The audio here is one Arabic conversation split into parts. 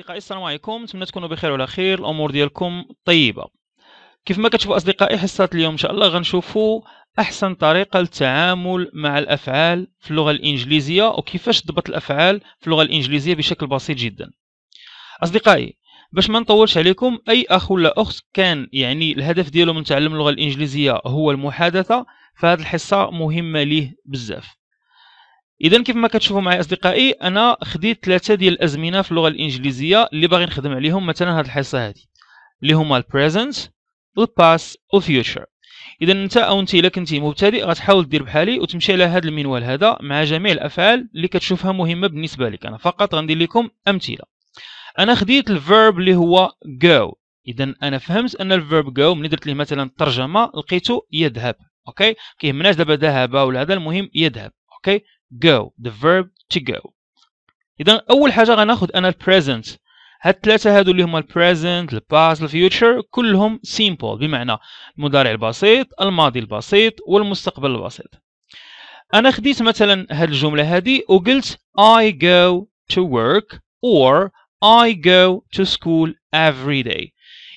اصدقائي السلام عليكم نتمنى تكونوا بخير وعلى خير الامور ديالكم طيبه كيف ما كتشوفوا اصدقائي حصه اليوم ان شاء الله غنشوفوا احسن طريقه للتعامل مع الافعال في اللغه الانجليزيه وكيفاش تضبط الافعال في اللغه الانجليزيه بشكل بسيط جدا اصدقائي باش ما نطولش عليكم اي اخ ولا اخت كان يعني الهدف ديالو من تعلم اللغه الانجليزيه هو المحادثه فهاد الحصه مهمه ليه بزاف اذا كيف ما كتشوفوا معايا اصدقائي انا خديت ثلاثه ديال الازمنه في اللغه الانجليزيه اللي باغي نخدم عليهم مثلا هذه الحصه هذه اللي هما البريزنت والباس والفيوتشر اذا انت او انت الا كنتي مبتدئ غتحاول دير بحالي وتمشي على هذا المنوال هذا مع جميع الافعال اللي كتشوفها مهمه بالنسبه لك انا فقط غندير لكم امثله انا خديت الفيرب اللي هو جو اذا انا فهمت ان الفيرب جو ملي درت ليه مثلا الترجمه لقيته يذهب اوكي كيهمناش دابا ذهب ولا هذا المهم يذهب اوكي go the verb to go اذا اول حاجه غناخذ انا البريزنت هاد الثلاثه هادو اللي هما البريزنت الباست الفيوتشر كلهم سيمبل بمعنى المضارع البسيط الماضي البسيط والمستقبل البسيط انا خديت مثلا هاد الجمله هادي وقلت I go to work or I go to school every day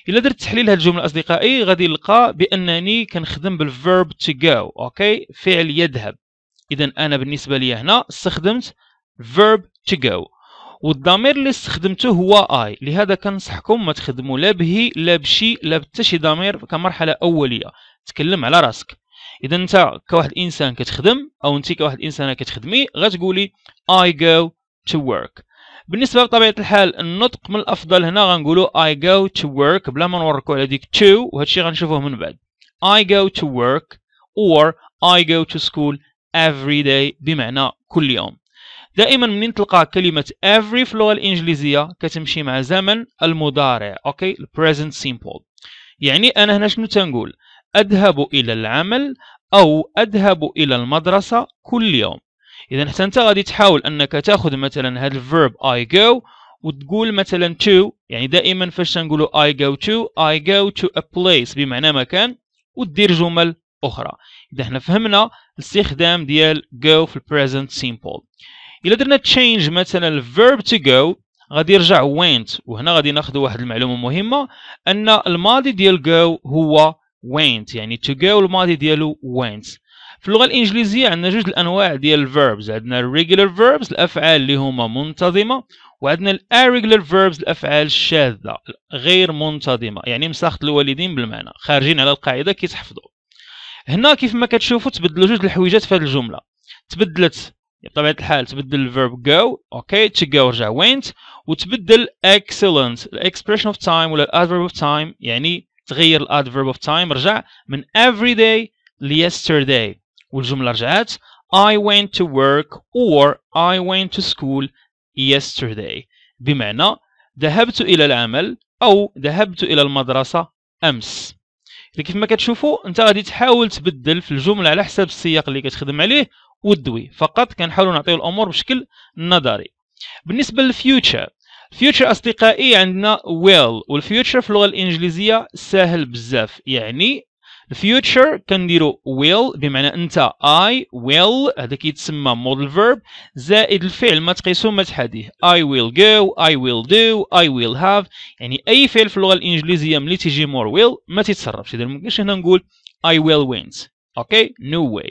الا درت تحليل هاد الجمله اصدقائي غادي نلقى بانني كنخدم بالverb to go اوكي فعل يذهب اذا انا بالنسبه لي هنا استخدمت verb to go والضمير اللي استخدمته هو اي لهذا كنصحكم ما تخدموا لا به لا بشي لا بتا شي ضمير كمرحله اوليه تكلم على راسك اذا انت كواحد انسان كتخدم او انت كواحد انسان كتخدمي غتقولي اي جو تو ورك بالنسبه بطبيعه الحال النطق من الافضل هنا غنقولوا اي جو تو ورك بلا ما نوركوا على ديك وهذا وهادشي غنشوفوه من بعد اي جو تو ورك اور اي جو تو سكول every day بمعنى كل يوم دائما منين تلقى كلمة every في اللغة الإنجليزية كتمشي مع زمن المضارع أوكي present simple يعني أنا هنا شنو تنقول أذهب إلى العمل أو أذهب إلى المدرسة كل يوم إذا حتى أنت غادي تحاول أنك تأخذ مثلا هذا الفيرب I go وتقول مثلا to يعني دائما فاش تنقولوا I go to I go to a place بمعنى مكان ودير جمل اخرى اذا حنا فهمنا الاستخدام ديال go في present simple الا درنا تشينج مثلا الفيرب تو جو غادي يرجع وينت وهنا غادي ناخذ واحد المعلومه مهمه ان الماضي ديال جو هو وينت يعني تو جو الماضي ديالو وينت في اللغه الانجليزيه عندنا جوج الانواع ديال الفيربز عندنا الريجولار فيربز الافعال اللي هما منتظمه وعندنا الاريجولار فيربز الافعال الشاذه غير منتظمه يعني مساخط الوالدين بالمعنى خارجين على القاعده كيتحفظوا هنا كيف ما كتشوفوا تبدلوا جوج الحويجات في هذه الجمله تبدلت بطبيعه الحال تبدل الفيرب go اوكي to go رجع went وتبدل excellent الاكسبريشن اوف تايم ولا الادفيرب اوف تايم يعني تغير الادفيرب اوف تايم رجع من day ل yesterday والجمله رجعت I went to work or I went to school yesterday بمعنى ذهبت إلى العمل أو ذهبت إلى المدرسة أمس اللي كيف ما كتشوفوا انت غادي تحاول تبدل في الجمله على حسب السياق اللي كتخدم عليه والدوي فقط كنحاولوا نعطيو الامور بشكل نظري بالنسبه للفيوتشر فيوتشر اصدقائي عندنا ويل والفيوتشر في اللغه الانجليزيه سهل بزاف يعني future كنديرو will بمعنى انت I will هذا كيتسمى model verb زائد الفعل ما تقيسو ما تحديه I will go I will do I will have يعني اي فعل في اللغه الانجليزيه ملي تيجي مور will ما تتصرفش اذا ممكنش هنا نقول I will went okay no way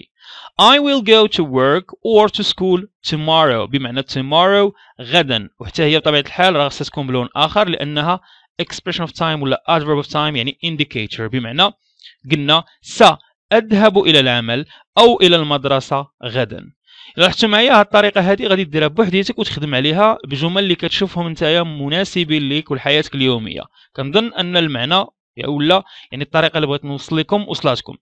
I will go to work or to school tomorrow بمعنى tomorrow غدا وحتى هي بطبيعه الحال راه خصها تكون بلون اخر لانها expression of time ولا adverb of time يعني indicator بمعنى قلنا سأذهب إلى العمل أو إلى المدرسة غدا إلا رحت معايا هاد الطريقة هادي غادي ديرها بوحديتك وتخدم عليها بجمل اللي كتشوفهم نتايا مناسبين ليك ولحياتك اليومية كنظن أن المعنى ولا يعني الطريقة اللي بغيت نوصل لكم وصلاتكم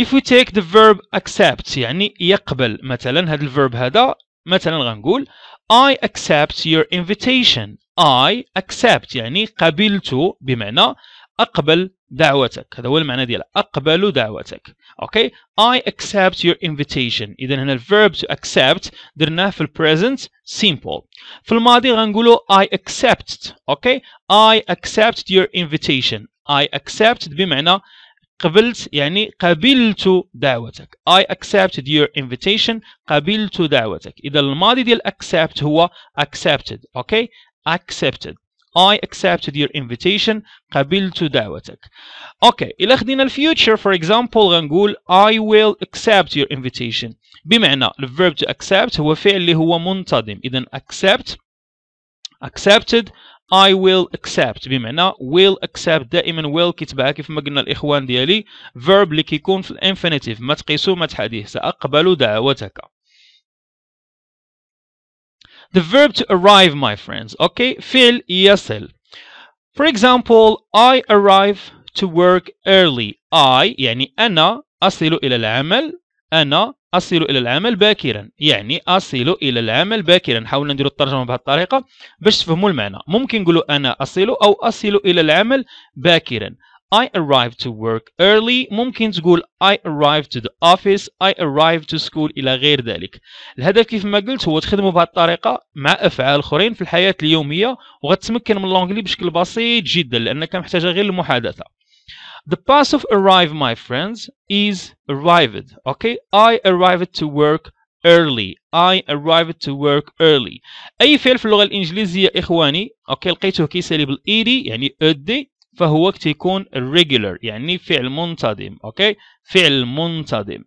if we take the verb accept يعني يقبل مثلا هذا الفيرب هذا مثلا غنقول I accept your invitation I accept يعني قبلت بمعنى أقبل دعوتك هذا هو المعنى ديالها اقبل دعوتك اوكي I accept your invitation اذا هنا الفيرب to accept درناه في البريزنت simple في الماضي غنقولوا I accept اوكي I accept your invitation I accept بمعنى قبلت يعني قبلت دعوتك I accepted your invitation قبلت دعوتك إذا الماضي ديال accept هو accepted أوكي okay? accepted I accepted your invitation قبلت دعوتك اوكي إلا خدينا الفيوتشر for example غنقول I will accept your invitation بمعنى the verb to accept هو فعل اللي هو منتظم إذا accept accepted I will accept بمعنى will accept دائما will كيتبعها كيف ما قلنا الاخوان ديالي verb اللي كيكون في الانفينيتيف ما تقيسو ما تحديه ساقبل دعوتك The verb to arrive, my friends. Okay, فعل يصل. For example, I arrive to work early. I يعني أنا أصل إلى العمل أنا أصل إلى العمل باكرا يعني أصل إلى العمل باكرا حاولنا نديروا الترجمة بهالطريقة باش تفهموا المعنى ممكن نقولوا أنا أصل أو أصل إلى العمل باكرا I arrived to work early ممكن تقول I arrived to the office I arrived to school إلى غير ذلك الهدف كيف ما قلت هو تخدمه بهذه الطريقة مع أفعال أخرين في الحياة اليومية وغتتمكن من الأنجلي بشكل بسيط جدا لأنك محتاجة غير المحادثة The pass of arrive my friends is arrived okay I arrived to work early I arrived to work early أي فعل في اللغة الإنجليزية إخواني أوكي لقيته كيسالي بالإيدي e يعني أدي e فهو وقت يكون regular يعني فعل منتظم اوكي فعل منتظم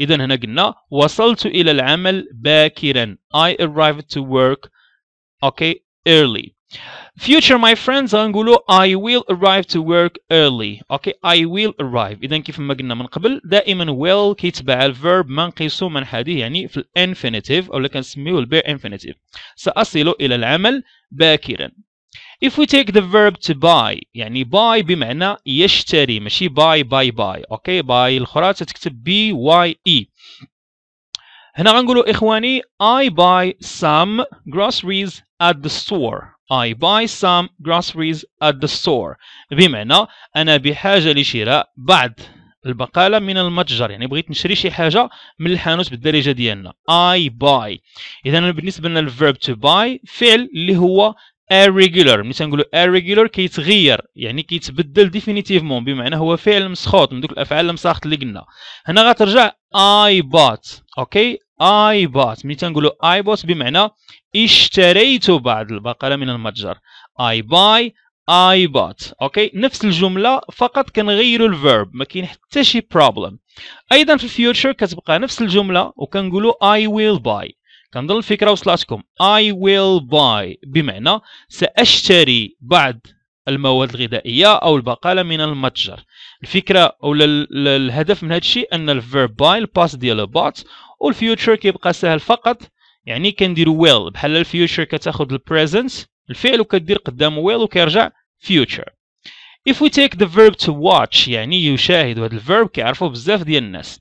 اذا هنا قلنا وصلت الى العمل باكرا I arrived to work اوكي early future my friends غنقولوا I will arrive to work early اوكي I will arrive اذا كيف ما قلنا من قبل دائما will كيتبع الفيرب ما نقيسو من حديه يعني في الانفينيتيف او اللي كنسميوه البير انفينيتيف ساصل الى العمل باكرا if we take the verb to buy يعني buy بمعنى يشتري ماشي buy buy buy اوكي buy الخرى تتكتب بي واي اي e. هنا غنقولوا اخواني I buy some groceries at the store I buy some groceries at the store بمعنى أنا بحاجة لشراء بعض البقالة من المتجر يعني بغيت نشري شي حاجة من الحانوت بالدارجة ديالنا I buy إذا بالنسبة لنا الverb to buy فعل اللي هو irregular ملي تنقولوا irregular كيتغير يعني كيتبدل ديفينيتيفمون بمعنى هو فعل مسخوط من دوك الافعال المساخط اللي قلنا هنا غترجع اي بات اوكي اي بات ملي تنقولوا اي بات بمعنى اشتريت بعض البقره من المتجر اي باي اي بات اوكي نفس الجمله فقط كنغيروا الفيرب ما كاين حتى شي بروبليم ايضا في الفيوتشر كتبقى نفس الجمله وكنقولوا اي ويل باي كنظن الفكره وصلتكم I will buy بمعنى ساشتري بعض المواد الغذائيه او البقاله من المتجر الفكره او الهدف من هذا الشيء ان الفيرب باي الباس ديال بات والفيوتشر كيبقى سهل فقط يعني كندير ويل بحال الفيوتشر كتاخذ البريزنت الفعل وكدير قدام ويل وكيرجع فيوتشر if we take the verb to watch يعني يشاهد وهذا الفيرب كيعرفوه بزاف ديال الناس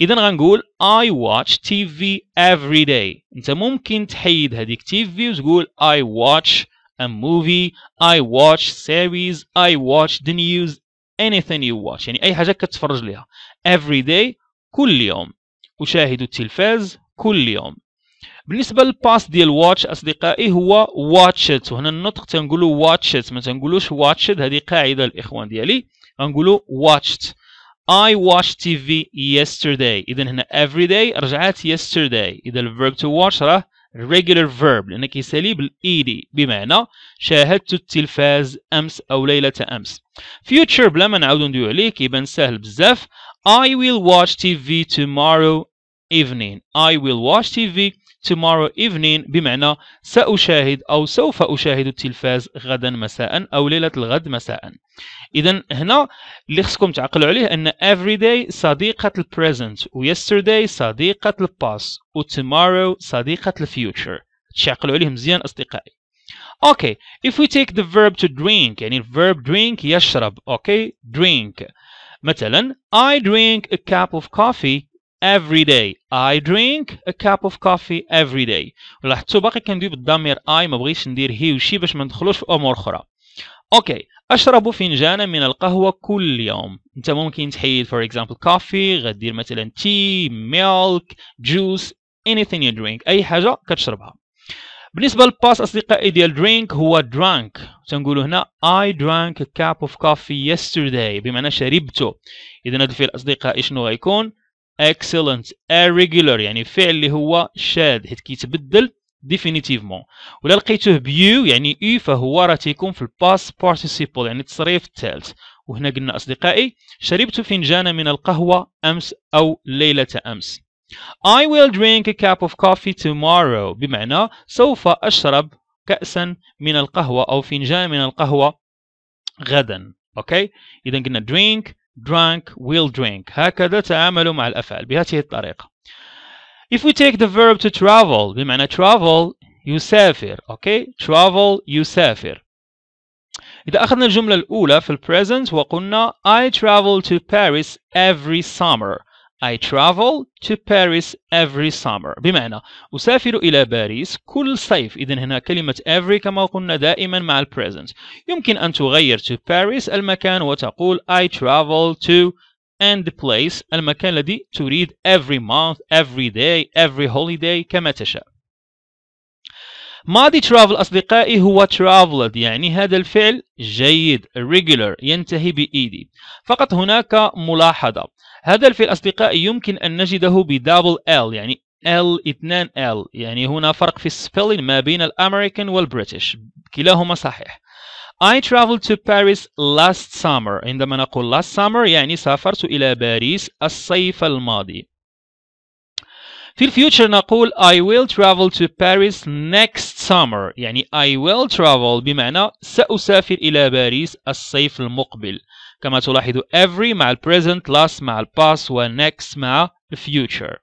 اذا غنقول I watch TV every day انت ممكن تحيد هذيك في وتقول I watch a movie I watch series I watch the news anything you watch يعني اي حاجه كتفرج ليها every day كل يوم اشاهد التلفاز كل يوم بالنسبه للباس ديال واتش اصدقائي هو واتشت وهنا النطق تنقولوا واتشت ما تنقولوش واتشد هذه قاعده الاخوان ديالي غنقولوا واتشت I watched TV yesterday إذا هنا every day رجعت yesterday إذا verb to watch راه regular verb لأن كيسالي ED بمعنى شاهدت التلفاز أمس أو ليلة أمس future بلا ما نعاودو ندوي عليه كيبان ساهل بزاف I will watch TV tomorrow evening I will watch TV tomorrow evening بمعنى سأشاهد أو سوف أشاهد التلفاز غدا مساء أو ليلة الغد مساء إذا هنا اللي خصكم تعقلوا عليه أن everyday صديقة البريزنت و yesterday صديقة الباس و tomorrow صديقة future تعقلوا عليه مزيان أصدقائي Okay, if we take the verb to drink, يعني verb drink يشرب, okay, drink. مثلا I drink a cup of coffee every day I drink a cup of coffee every day ولاحظتوا باقي كندوي بالضمير I ما بغيتش ندير هي وشي باش ما ندخلوش في امور اخرى اوكي اشرب فنجانا من القهوه كل يوم انت ممكن تحيد فور اكزامبل كوفي غدير مثلا تي ميلك جوس anything you drink اي حاجه كتشربها بالنسبه للباس اصدقائي ديال drink هو drunk تنقولوا هنا I drank a cup of coffee yesterday بمعنى شربته اذا هذا الفعل اصدقائي شنو غيكون excellent irregular يعني الفعل اللي هو شاذ حيت كيتبدل ديفينيتيفمون ولا لقيتوه بيو يعني اي فهو راه تيكون في الباس بارتيسيبل يعني التصريف الثالث وهنا قلنا اصدقائي شربت فنجانا من القهوه امس او ليله امس I will drink a cup of coffee tomorrow بمعنى سوف أشرب كأسا من القهوة أو فنجان من القهوة غدا أوكي إذا قلنا drink drunk will drink هكذا تعاملوا مع الأفعال بهذه الطريقة If we take the verb to travel بمعنى travel يسافر okay travel يسافر إذا أخذنا الجملة الأولى في ال present وقلنا I travel to Paris every summer I travel to Paris every summer بمعنى أسافر إلى باريس كل صيف إذا هنا كلمة every كما قلنا دائما مع present يمكن أن تغير to Paris المكان وتقول I travel to and the place المكان الذي تريد every month every day every holiday كما تشاء ماضي travel أصدقائي هو traveled يعني هذا الفعل جيد regular ينتهي بإيدي فقط هناك ملاحظة هذا الفعل أصدقائي يمكن أن نجده بدبل L يعني L 2 L يعني هنا فرق في spelling ما بين الأمريكان والبريتش كلاهما صحيح I traveled to Paris last summer عندما نقول last summer يعني سافرت إلى باريس الصيف الماضي في الفيوتشر نقول I will travel to Paris next summer يعني I will travel بمعنى سأسافر إلى باريس الصيف المقبل كما تلاحظ every مع ال present last مع ال past و next مع ال future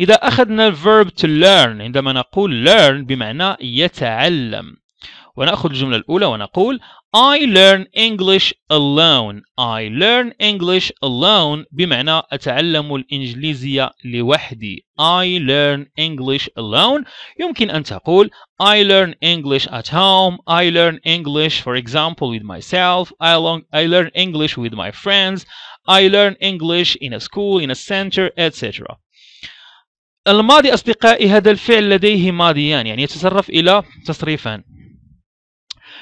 إذا أخذنا verb to learn عندما نقول learn بمعنى يتعلم ونأخذ الجملة الأولى ونقول I learn English alone I learn English alone بمعنى أتعلم الإنجليزية لوحدي I learn English alone يمكن أن تقول I learn English at home I learn English for example with myself I, long, I learn English with my friends I learn English in a school in a center etc الماضي أصدقائي هذا الفعل لديه ماضيان يعني يتصرف إلى تصريفان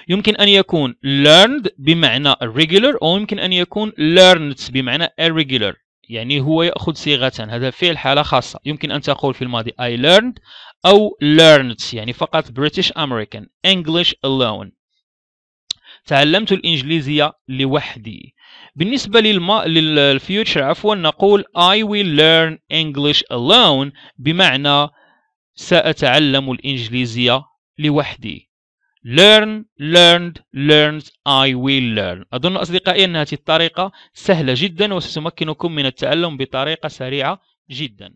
يمكن أن يكون learned بمعنى regular أو يمكن أن يكون learned بمعنى irregular يعني هو يأخذ صيغة هذا فعل حالة خاصة يمكن أن تقول في الماضي I learned أو learned يعني فقط British American English alone تعلمت الإنجليزية لوحدي بالنسبة للما... للفيوتشر عفوا نقول I will learn English alone بمعنى سأتعلم الإنجليزية لوحدي learn learned learns I will learn أظن أصدقائي أن هذه الطريقة سهلة جدا وستمكنكم من التعلم بطريقة سريعة جدا